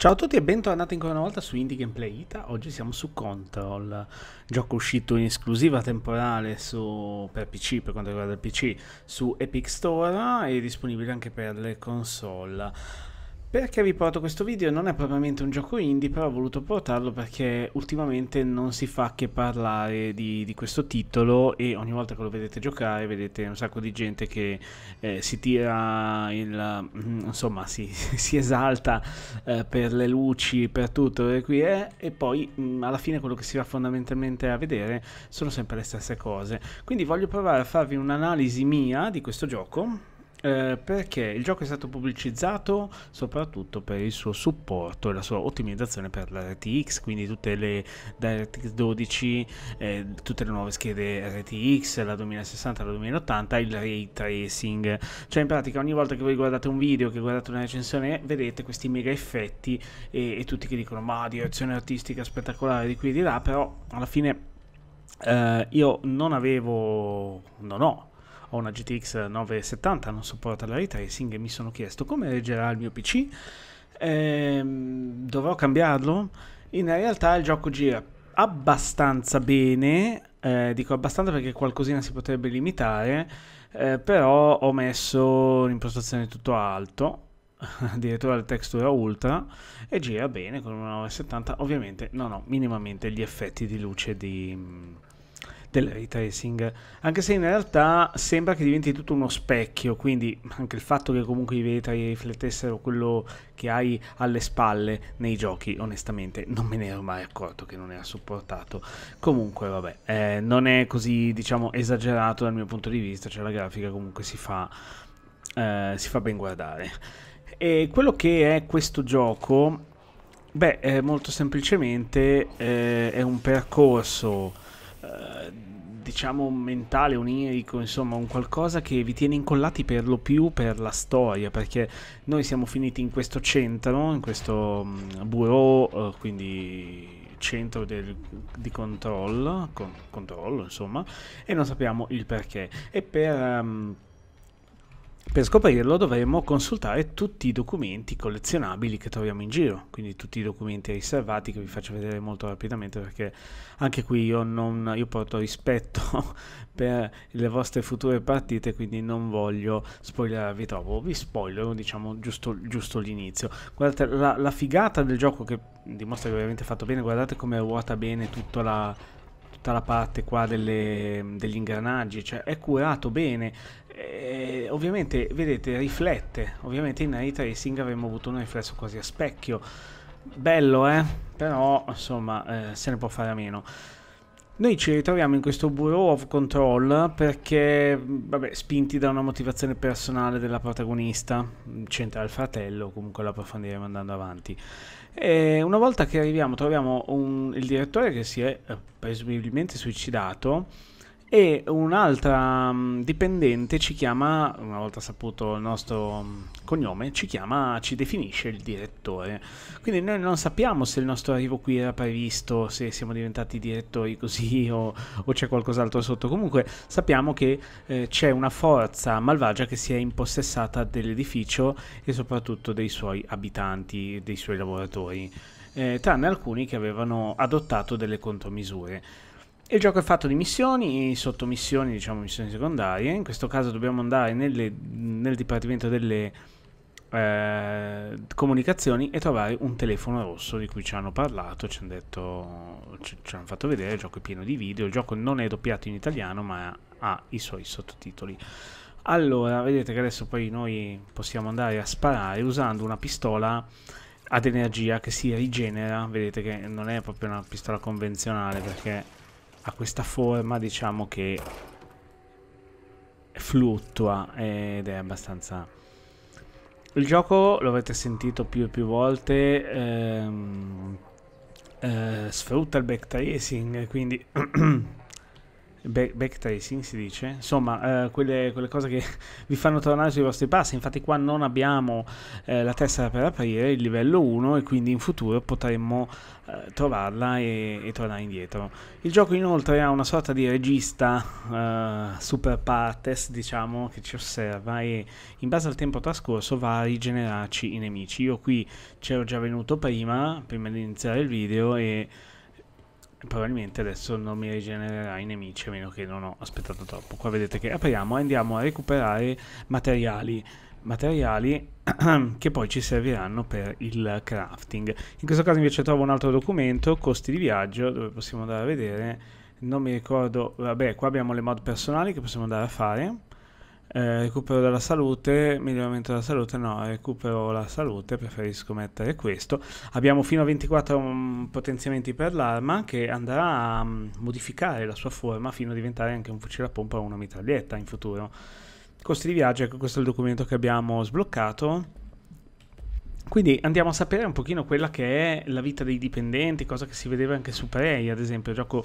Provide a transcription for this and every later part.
Ciao a tutti e bentornati ancora una volta su Indie Gameplay Ita. Oggi siamo su Control, gioco uscito in esclusiva temporale su, per PC, per quanto riguarda il PC, su Epic Store e disponibile anche per le console. Perché vi porto questo video? Non è propriamente un gioco indie, però ho voluto portarlo perché ultimamente non si fa che parlare di, di questo titolo e ogni volta che lo vedete giocare vedete un sacco di gente che eh, si tira il... Mm, insomma si, si esalta eh, per le luci, per tutto e qui è e poi mh, mm, alla fine quello che si va fondamentalmente a vedere sono sempre le stesse cose. Quindi voglio provare a farvi un'analisi mia di questo gioco eh, perché il gioco è stato pubblicizzato soprattutto per il suo supporto e la sua ottimizzazione per la RTX, quindi tutte le DirectX 12, eh, tutte le nuove schede RTX, la 2060, la 2080, il ray tracing, cioè in pratica ogni volta che voi guardate un video, che guardate una recensione, vedete questi mega effetti e, e tutti che dicono ma direzione artistica spettacolare di qui e di là, però alla fine eh, io non avevo, non ho ho una GTX 970, non sopporta la ray tracing e mi sono chiesto come reggerà il mio PC, ehm, dovrò cambiarlo? In realtà il gioco gira abbastanza bene, eh, dico abbastanza perché qualcosina si potrebbe limitare, eh, però ho messo l'impostazione tutto alto, addirittura la textura ultra e gira bene con una 970 ovviamente non ho minimamente gli effetti di luce di, del ray tracing, anche se in realtà sembra che diventi tutto uno specchio, quindi anche il fatto che comunque i vetri riflettessero quello che hai alle spalle nei giochi, onestamente non me ne ero mai accorto che non era supportato. Comunque vabbè, eh, non è così diciamo esagerato dal mio punto di vista, cioè la grafica comunque si fa, eh, si fa ben guardare. E quello che è questo gioco Beh, eh, molto semplicemente eh, è un percorso eh, diciamo mentale, onirico, insomma un qualcosa che vi tiene incollati per lo più per la storia, perché noi siamo finiti in questo centro, in questo mm, bureau, eh, quindi centro del, di controllo, con, controllo insomma, e non sappiamo il perché. E per... Um, per scoprirlo dovremo consultare tutti i documenti collezionabili che troviamo in giro, quindi tutti i documenti riservati che vi faccio vedere molto rapidamente perché anche qui io, non, io porto rispetto per le vostre future partite, quindi non voglio spoilervi troppo, vi spoilerò diciamo giusto, giusto l'inizio. Guardate la, la figata del gioco che dimostra che è veramente fatto bene, guardate come ruota bene tutta la tutta la parte qua delle, degli ingranaggi, cioè è curato bene. E eh, ovviamente, vedete, riflette. Ovviamente in ray tracing avremmo avuto un riflesso quasi a specchio. Bello, eh? Però, insomma, eh, se ne può fare a meno. Noi ci ritroviamo in questo Bureau of Control perché, vabbè, spinti da una motivazione personale della protagonista, c'entra il fratello, comunque lo approfondiremo andando avanti. E una volta che arriviamo troviamo un, il direttore che si è eh, presumibilmente suicidato e un'altra mm, dipendente ci chiama, una volta saputo il nostro mm, cognome, ci chiama, ci definisce il direttore. Quindi noi non sappiamo se il nostro arrivo qui era previsto, se siamo diventati direttori così o, o c'è qualcos'altro sotto. Comunque sappiamo che eh, c'è una forza malvagia che si è impossessata dell'edificio e soprattutto dei suoi abitanti, dei suoi lavoratori. Eh, tranne alcuni che avevano adottato delle contromisure. Il gioco è fatto di missioni, sottomissioni, diciamo missioni secondarie. In questo caso dobbiamo andare nelle, nel dipartimento delle eh, comunicazioni e trovare un telefono rosso di cui ci hanno parlato, ci hanno, detto, ci, ci hanno fatto vedere, il gioco è pieno di video, il gioco non è doppiato in italiano ma ha i suoi sottotitoli. Allora, vedete che adesso poi noi possiamo andare a sparare usando una pistola ad energia che si rigenera, vedete che non è proprio una pistola convenzionale perché ha questa forma diciamo che fluttua ed è abbastanza... Il gioco, lo avete sentito più e più volte, ehm, eh, sfrutta il backtracing, quindi backtracing si dice, insomma, eh, quelle, quelle, cose che vi fanno tornare sui vostri passi. Infatti, qua non abbiamo eh, la tessera per aprire il livello 1 e quindi in futuro potremmo eh, trovarla e, e, tornare indietro. Il gioco, inoltre, ha una sorta di regista eh, super partes, diciamo, che ci osserva e in base al tempo trascorso va a rigenerarci i nemici. Io qui c'ero già venuto prima, prima di iniziare il video e probabilmente adesso non mi rigenererà i nemici a meno che non ho aspettato troppo qua vedete che apriamo e andiamo a recuperare materiali materiali che poi ci serviranno per il crafting in questo caso invece trovo un altro documento costi di viaggio dove possiamo andare a vedere non mi ricordo vabbè qua abbiamo le mod personali che possiamo andare a fare eh, recupero della salute, miglioramento della salute, no, recupero la salute, preferisco mettere questo. Abbiamo fino a 24 um, mm, potenziamenti per l'arma che andrà a um, modificare la sua forma fino a diventare anche un fucile a pompa o una mitraglietta in futuro. Costi di viaggio, ecco questo è il documento che abbiamo sbloccato. Quindi andiamo a sapere un pochino quella che è la vita dei dipendenti, cosa che si vedeva anche su Prey, ad esempio, gioco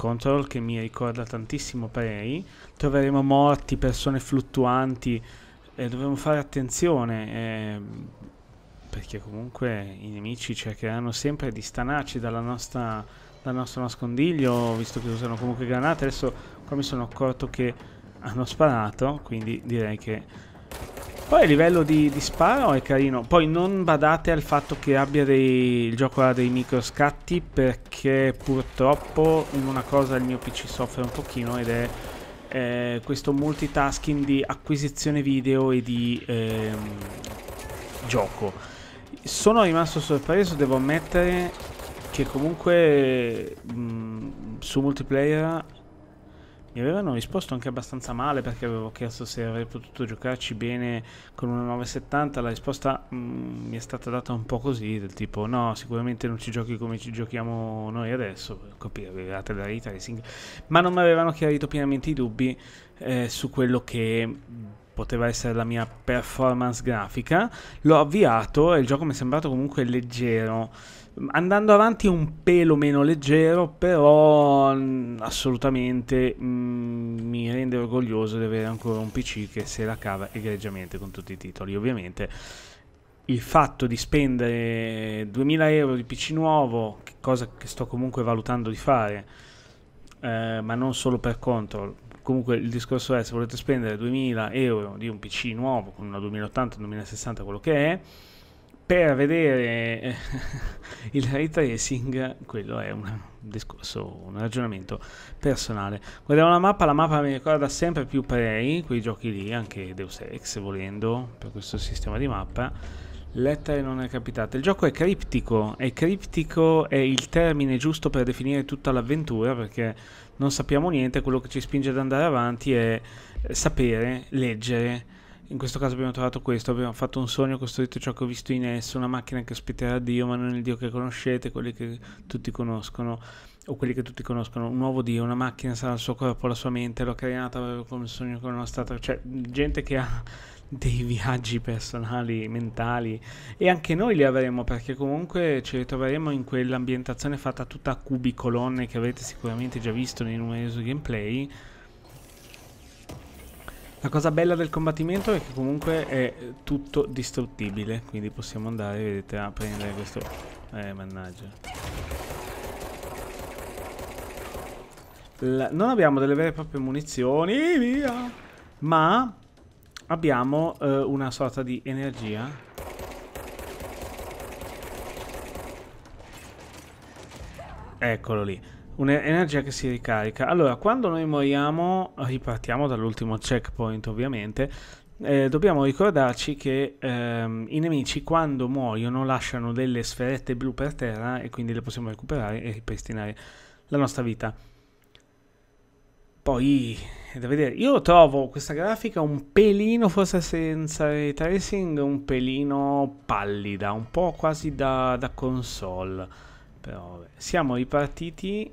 Control che mi ricorda tantissimo Prey, troveremo morti, persone fluttuanti, eh, dovremo fare attenzione eh, perché comunque i nemici cercheranno sempre di stanarci dalla nostra, dal nostro nascondiglio, visto che usano comunque granate. Adesso qua mi sono accorto che hanno sparato, quindi direi che poi a livello di, di, sparo è carino. Poi non badate al fatto che abbia dei, il gioco ha dei micro scatti perché purtroppo in una cosa il mio PC soffre un pochino ed è eh, questo multitasking di acquisizione video e di ehm, gioco. Sono rimasto sorpreso, devo ammettere che comunque mh, su multiplayer mi avevano risposto anche abbastanza male perché avevo chiesto se avrei potuto giocarci bene con una 970. La risposta mh, mm, mi è stata data un po' così, del tipo no, sicuramente non ci giochi come ci giochiamo noi adesso, per avevate la Atari Racing. Ma non mi avevano chiarito pienamente i dubbi eh, su quello che poteva essere la mia performance grafica. L'ho avviato e il gioco mi è sembrato comunque leggero andando avanti un pelo meno leggero, però mh, mm, assolutamente mh, mm, mi rende orgoglioso di avere ancora un PC che se la cava egregiamente con tutti i titoli. Ovviamente il fatto di spendere 2000 euro di PC nuovo, cosa che sto comunque valutando di fare, eh, ma non solo per control. Comunque il discorso è se volete spendere 2000 euro di un PC nuovo con una 2080, 2060, quello che è, per vedere eh, il ray tracing, quello è un discorso, un ragionamento personale. Guardiamo la mappa, la mappa mi ricorda sempre più Prey, quei giochi lì, anche Deus Ex volendo, per questo sistema di mappa. Lettere non è capitate. Il gioco è criptico, e criptico è il termine giusto per definire tutta l'avventura, perché non sappiamo niente, quello che ci spinge ad andare avanti è eh, sapere, leggere, in questo caso abbiamo trovato questo, abbiamo fatto un sogno, costruito ciò che ho visto in esso, una macchina che ospiterà Dio, ma non il Dio che conoscete, quelli che tutti conoscono, o quelli che tutti conoscono, un nuovo Dio, una macchina sarà il suo corpo, la sua mente, l'ho creata come sogno con una statua, cioè gente che ha dei viaggi personali, mentali e anche noi li avremo perché comunque ci ritroveremo in quell'ambientazione fatta tutta a cubi colonne che avete sicuramente già visto nei numerosi gameplay la cosa bella del combattimento è che comunque è tutto distruttibile, quindi possiamo andare, vedete, a prendere questo... Eh, mannaggia. La... Non abbiamo delle vere e proprie munizioni, via! Ma abbiamo eh, una sorta di energia. Eccolo lì. Un'energia che si ricarica. Allora, quando noi moriamo, ripartiamo dall'ultimo checkpoint ovviamente, eh, dobbiamo ricordarci che ehm, i nemici quando muoiono lasciano delle sferette blu per terra e quindi le possiamo recuperare e ripristinare la nostra vita. Poi è da vedere, io trovo questa grafica un pelino, forse senza ray tracing, un pelino pallida, un po' quasi da, da console. Però siamo ripartiti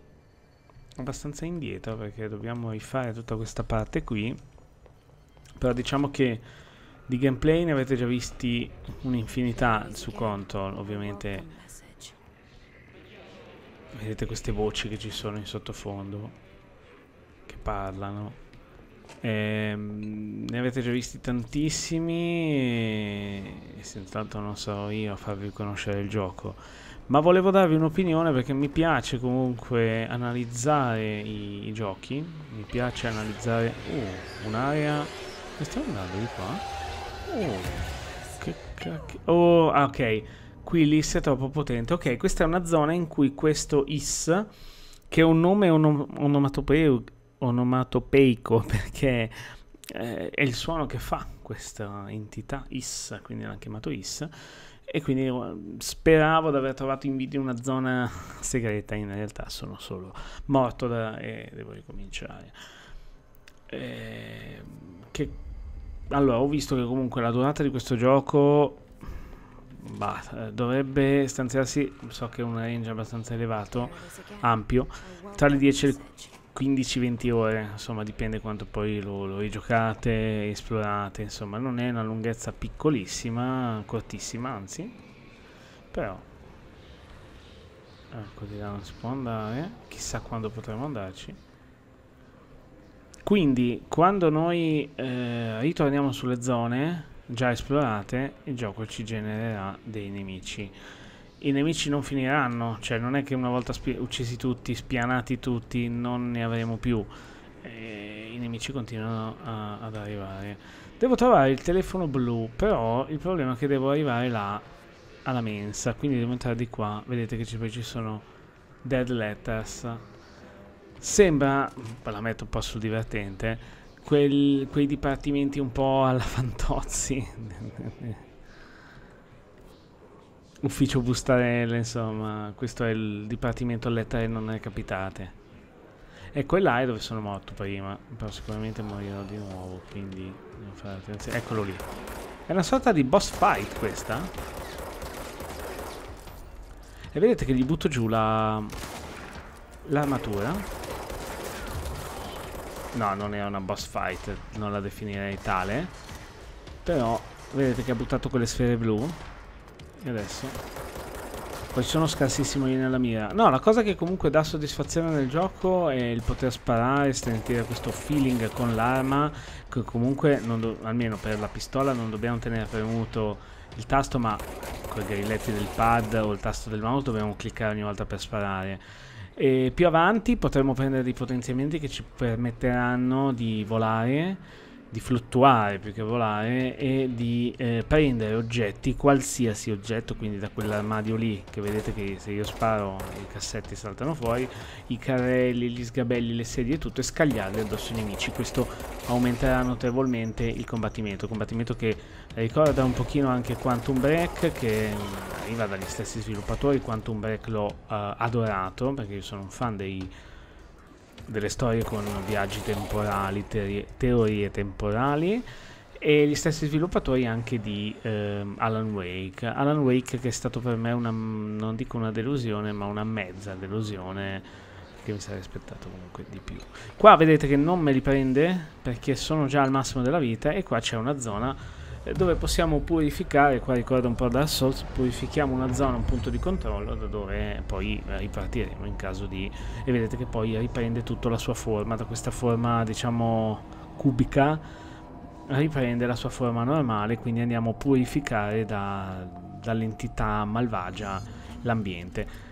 abbastanza indietro perché dobbiamo rifare tutta questa parte qui però diciamo che di gameplay ne avete già visti un'infinità su Control ovviamente vedete queste voci che ci sono in sottofondo che parlano ehm, ne avete già visti tantissimi e intanto non sarò io a farvi conoscere il gioco, ma volevo darvi un'opinione perché mi piace comunque analizzare i, i giochi, mi piace analizzare uh, un'area... Mi stiamo andando di qua? Oh, che cacchio... Oh, ok, qui l'IS è troppo potente. Ok, questa è una zona in cui questo IS, che è un nome onom onomatopeico perché eh, è il suono che fa questa entità IS, quindi l'ha chiamato IS, e quindi eh, speravo di aver trovato in video una zona segreta, in realtà sono solo morto da, e devo ricominciare. E, ehm, che, allora, ho visto che comunque la durata di questo gioco bah, eh, dovrebbe stanziarsi, so che è un range abbastanza elevato, ampio, tra le 10 e le 15-20 ore, insomma dipende quanto poi lo, lo rigiocate, esplorate, insomma non è una lunghezza piccolissima, cortissima anzi, però ecco di là non si può andare, chissà quando potremo andarci. Quindi quando noi eh, ritorniamo sulle zone già esplorate, il gioco ci genererà dei nemici i nemici non finiranno, cioè non è che una volta uccisi tutti, spianati tutti, non ne avremo più. E I nemici continuano a, ad arrivare. Devo trovare il telefono blu, però il problema è che devo arrivare là alla mensa, quindi devo entrare di qua. Vedete che ci, poi ci sono dead letters. Sembra, ve la metto un po' sul divertente, quel, quei dipartimenti un po' alla fantozzi. Ufficio Bustarella, insomma, questo è il dipartimento lettere non è capitate. E quella è dove sono morto prima, però sicuramente morirò di nuovo, quindi devo fare attenzione. Eccolo lì. È una sorta di boss fight questa. E vedete che gli butto giù la... l'armatura. No, non è una boss fight, non la definirei tale. Però, vedete che ha buttato quelle sfere blu. E adesso? Poi sono scarsissimo lì nella mira. No, la cosa che comunque dà soddisfazione nel gioco è il poter sparare, sentire questo feeling con l'arma, che comunque, almeno per la pistola, non dobbiamo tenere premuto il tasto, ma con i grilletti del pad o il tasto del mouse dobbiamo cliccare ogni volta per sparare. E più avanti potremo prendere dei potenziamenti che ci permetteranno di volare di fluttuare più che volare e di eh, prendere oggetti, qualsiasi oggetto, quindi da quell'armadio lì che vedete che se io sparo i cassetti saltano fuori, i carrelli, gli sgabelli, le sedie e tutto e scagliarli addosso ai nemici. Questo aumenterà notevolmente il combattimento, combattimento che ricorda un pochino anche Quantum Break che mm, arriva dagli stessi sviluppatori, Quantum Break l'ho eh, adorato perché io sono un fan dei delle storie con viaggi temporali, teorie temporali e gli stessi sviluppatori anche di ehm, Alan Wake. Alan Wake che è stato per me una, non dico una delusione, ma una mezza delusione che mi sarei aspettato comunque di più. Qua vedete che non me li prende perché sono già al massimo della vita e qua c'è una zona eh, dove possiamo purificare, qua ricorda un po' Dark Souls, purifichiamo una zona, un punto di controllo da dove poi eh, ripartiremo in caso di... e vedete che poi riprende tutta la sua forma, da questa forma diciamo cubica riprende la sua forma normale, quindi andiamo a purificare da, dall'entità malvagia l'ambiente.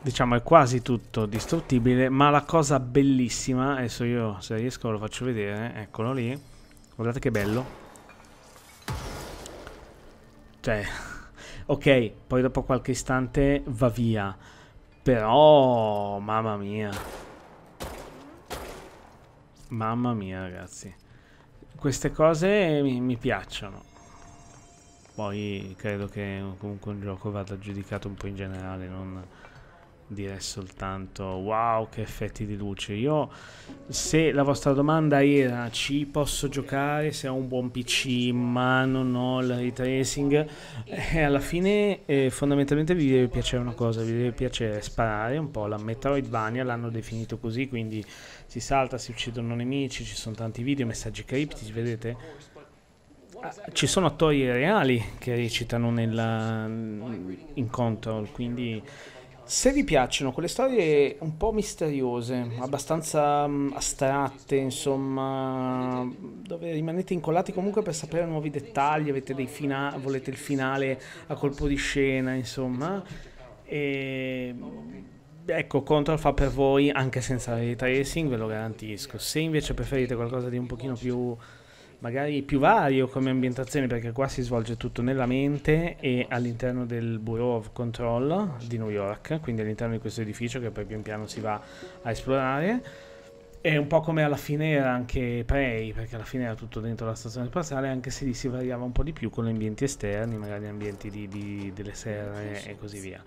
Diciamo è quasi tutto distruttibile, ma la cosa bellissima, adesso io se riesco lo faccio vedere, eccolo lì, Guardate che bello. Cioè, ok, poi dopo qualche istante va via. Però, mamma mia. Mamma mia, ragazzi. Queste cose mi, mi piacciono. Poi credo che comunque un gioco vada giudicato un po' in generale, non dire soltanto wow che effetti di luce. Io se la vostra domanda era ci posso giocare se ho un buon PC ma non ho il ray tracing, eh, alla fine eh, fondamentalmente vi deve piacere una cosa, vi deve piacere sparare un po'. La Metroidvania l'hanno definito così, quindi si salta, si uccidono nemici, ci sono tanti video, messaggi criptici, vedete? Ah, ci sono attori reali che recitano nel, in Control, quindi se vi piacciono quelle storie un po' misteriose, abbastanza mm, astratte, insomma, dove rimanete incollati comunque per sapere nuovi dettagli, fina- volete il finale a colpo di scena, insomma, e ecco, Control fa per voi anche senza ray tracing, ve lo garantisco. Se invece preferite qualcosa di un pochino più magari più vario come ambientazione perché qua si svolge tutto nella mente e all'interno del Bureau of Control di New York, quindi all'interno di questo edificio che poi pian piano si va a esplorare. È un po' come alla fine era anche Prey, perché alla fine era tutto dentro la stazione spaziale, anche se lì si variava un po' di più con gli ambienti esterni, magari ambienti di, di, delle serre e così via.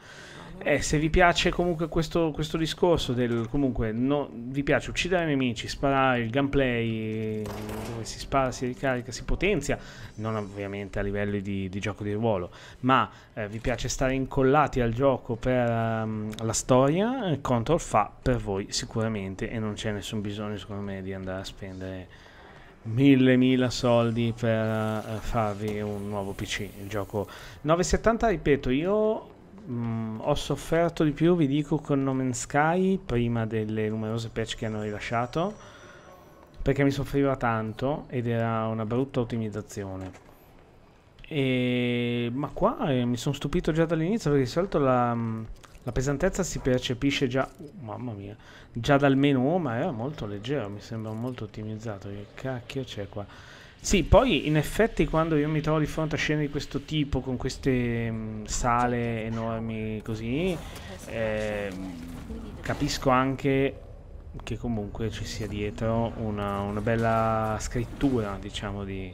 Eh, se vi piace comunque questo, questo discorso del comunque no, vi piace uccidere i nemici, sparare il gameplay dove si spara, si ricarica, si potenzia, non ovviamente a livello di, di gioco di ruolo, ma eh, vi piace stare incollati al gioco per um, la storia, Control fa per voi sicuramente e non c'è nessun bisogno secondo me di andare a spendere mille mila soldi per uh, farvi un nuovo PC. Il gioco 970, ripeto, io Mm, ho sofferto di più, vi dico, con Nomen Sky prima delle numerose patch che hanno rilasciato perché mi soffriva tanto ed era una brutta ottimizzazione. E... Ma qua eh, mi sono stupito già dall'inizio perché di solito la, mm, la, pesantezza si percepisce già, oh, mamma mia, già dal menu, ma era molto leggero, mi sembra molto ottimizzato. Che cacchio c'è qua? Sì, poi in effetti quando io mi trovo di fronte a scene di questo tipo, con queste mh, mm, sale enormi così, eh, capisco anche che comunque ci sia dietro una, una bella scrittura, diciamo, di,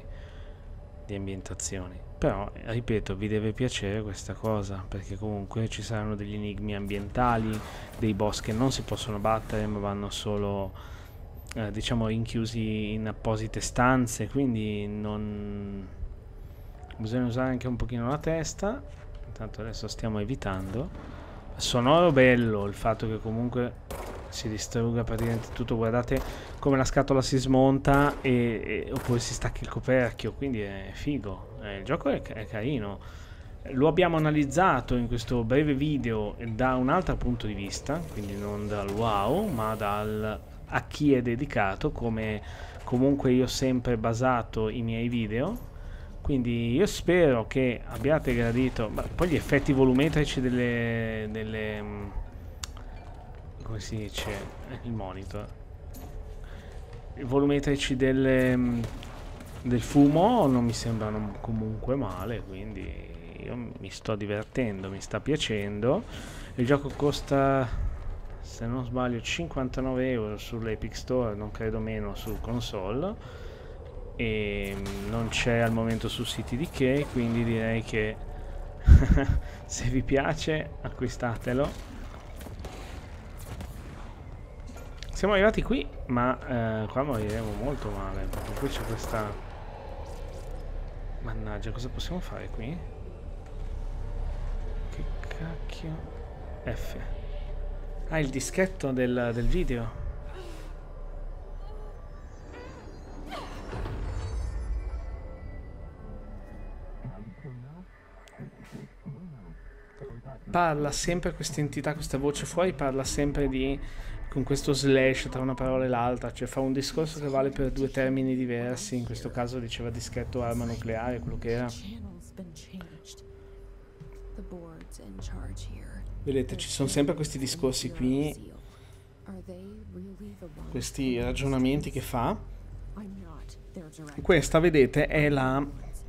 di ambientazioni. Però, ripeto, vi deve piacere questa cosa, perché comunque ci saranno degli enigmi ambientali, dei boss che non si possono battere, ma vanno solo eh, diciamo rinchiusi in apposite stanze, quindi non... bisogna usare anche un pochino la testa, intanto adesso stiamo evitando. Sonoro bello il fatto che comunque si distrugga praticamente tutto. Guardate come la scatola si smonta e, e, oppure si stacca il coperchio. Quindi è figo. Eh, il gioco è, è, carino. Lo abbiamo analizzato in questo breve video da un altro punto di vista, quindi non dal wow, ma dal a chi è dedicato, come comunque io ho sempre basato i miei video. Quindi io spero che abbiate gradito, ma poi gli effetti volumetrici delle, delle come si dice, eh, il monitor, i volumetrici delle, del fumo non mi sembrano comunque male, quindi io mi sto divertendo, mi sta piacendo. Il gioco costa se non sbaglio 59 euro sull'Epic Store non credo meno su console e non c'è al momento su siti di che quindi direi che se vi piace acquistatelo siamo arrivati qui ma eh, qua moriremo molto male perché qui c'è questa mannaggia cosa possiamo fare qui che cacchio F Ah, il dischetto del, del video. Parla sempre questa entità, questa voce fuori parla sempre di con questo slash tra una parola e l'altra, cioè fa un discorso che vale per due termini diversi, in questo caso diceva dischetto arma nucleare, quello che era. The board's in charge here. Vedete, ci sono sempre questi discorsi qui, questi ragionamenti che fa. Questa, vedete, è la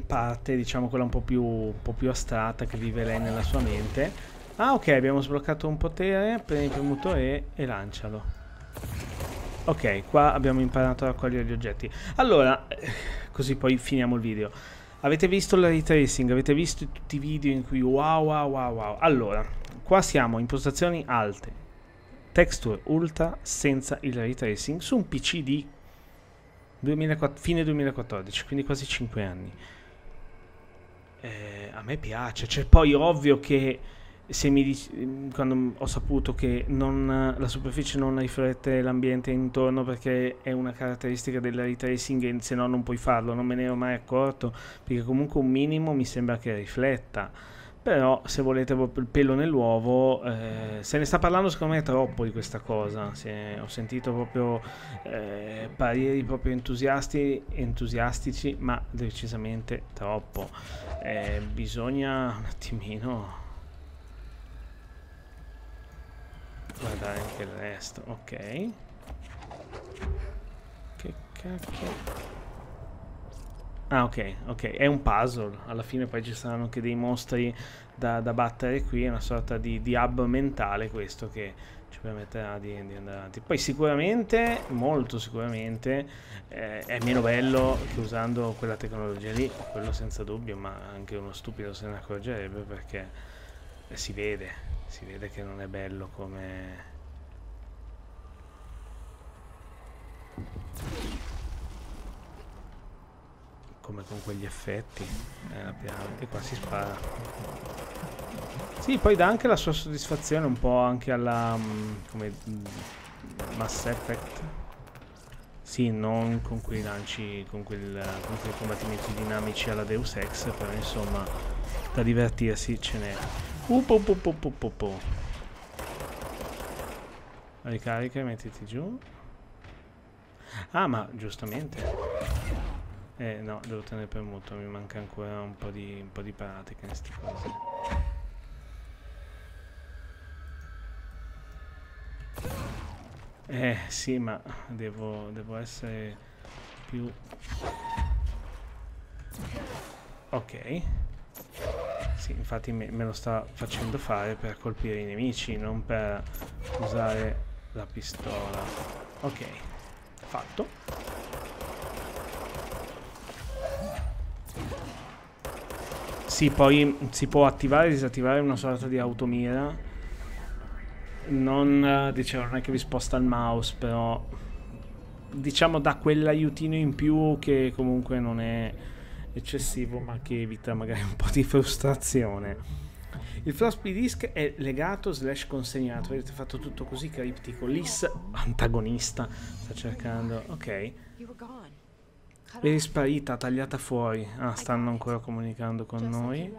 parte, diciamo, quella un po' più, un po più astratta che vive lei nella sua mente. Ah, ok, abbiamo sbloccato un potere, prendi il premuto E e lancialo. Ok, qua abbiamo imparato a raccogliere gli oggetti. Allora, eh, così poi finiamo il video. Avete visto il ray tracing? Avete visto tutti i video in cui wow wow wow wow? Allora, Qua siamo in postazioni alte, texture ultra senza il ray tracing su un PC di 2004, fine 2014, quindi quasi 5 anni. Eh, a me piace, cioè, poi ovvio che se mi dici, mm, quando ho saputo che non, la superficie non riflette l'ambiente intorno perché è una caratteristica del ray tracing e se no non puoi farlo, non me ne ero mai accorto perché comunque un minimo mi sembra che rifletta però se volete proprio il pelo nell'uovo, eh, se ne sta parlando secondo me troppo di questa cosa, se ho sentito proprio eh, pareri proprio entusiasti, entusiastici, ma decisamente troppo. Eh, bisogna un attimino guardare anche il resto, ok. Che cacchio. Ah ok, ok, è un puzzle, alla fine poi ci saranno anche dei mostri da, da battere qui, è una sorta di, di, hub mentale questo che ci permetterà di, di andare avanti. Poi sicuramente, molto sicuramente, eh, è meno bello che usando quella tecnologia lì, quello senza dubbio, ma anche uno stupido se ne accorgerebbe perché si vede, si vede che non è bello come come con quegli effetti. Eh, anche qua si spara. Sì, poi dà anche la sua soddisfazione un po' anche alla... Mm, come... Mm, Mass Effect. Sì, non con quei lanci, con, quel, con quei combattimenti dinamici alla Deus Ex, però insomma, da divertirsi ce n'è. Uh, po, po, po, po, po, po. Ricarica e mettiti giù. Ah, ma giustamente. Eh no, devo tenere premuto, mi manca ancora un po' di, un po di pratica in queste cose. Eh sì, ma devo, devo essere più... Ok. Sì, infatti me, me lo sta facendo fare per colpire i nemici, non per usare la pistola. Ok, fatto. Sì, poi si può attivare e disattivare una sorta di automira. Non, diciamo, non è che vi sposta il mouse, però diciamo da quell'aiutino in più che comunque non è eccessivo, ma che evita magari un po' di frustrazione. Il floppy disk è legato slash consegnato. Avete fatto tutto così criptico. Lis, antagonista sta cercando. Ok. È sparita, tagliata fuori. Ah, stanno ancora comunicando con noi.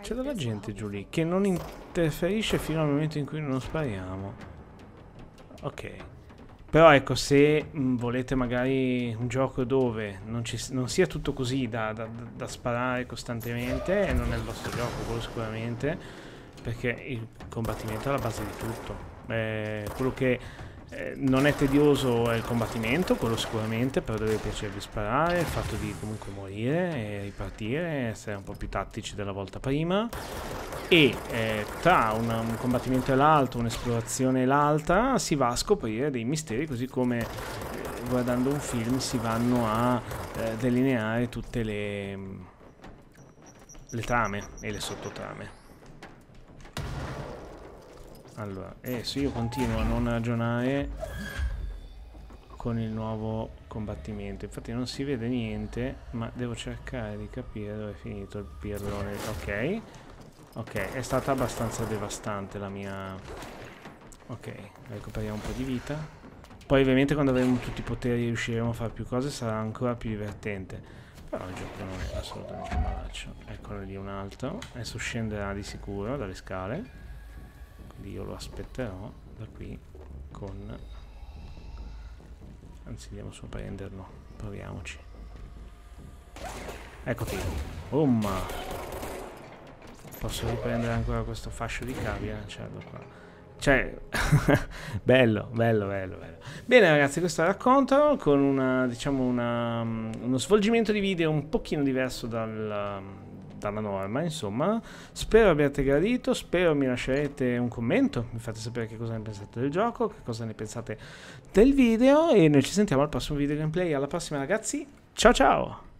C'è della gente giù lì che non interferisce fino al momento in cui non spariamo. Ok. Però ecco, se mm, volete magari un gioco dove non, ci, non sia tutto così da, da, da sparare costantemente, eh, non è il vostro gioco, quello sicuramente, perché il combattimento è la base di tutto. Eh, quello che eh, non è tedioso il combattimento, quello sicuramente, però deve piacervi sparare, il fatto di comunque morire e ripartire, essere un po' più tattici della volta prima. E eh, tra un, un combattimento e l'altro, un'esplorazione e l'altra, si va a scoprire dei misteri, così come eh, guardando un film si vanno a eh, delineare tutte le, mm, le trame e le sottotrame. Allora, eh, se io continuo a non ragionare con il nuovo combattimento, infatti non si vede niente, ma devo cercare di capire dove è finito il pirlone. Ok, ok, è stata abbastanza devastante la mia... Ok, recuperiamo un po' di vita. Poi ovviamente quando avremo tutti i poteri e riusciremo a fare più cose sarà ancora più divertente. Però il gioco non è assolutamente malaccio. Eccolo lì un altro. Adesso scenderà di sicuro dalle scale quindi io lo aspetterò da qui con anzi andiamo su a prenderlo proviamoci eccoti um posso riprendere ancora questo fascio di cavia e eh? qua cioè, cioè bello bello bello bello bene ragazzi questo era Control con una diciamo una, mm, uno svolgimento di video un pochino diverso dal mm, tutta la norma. Insomma, spero abbiate gradito, spero mi lascerete un commento, mi fate sapere che cosa ne pensate del gioco, che cosa ne pensate del video e noi ci sentiamo al prossimo video gameplay. Alla prossima ragazzi, ciao ciao!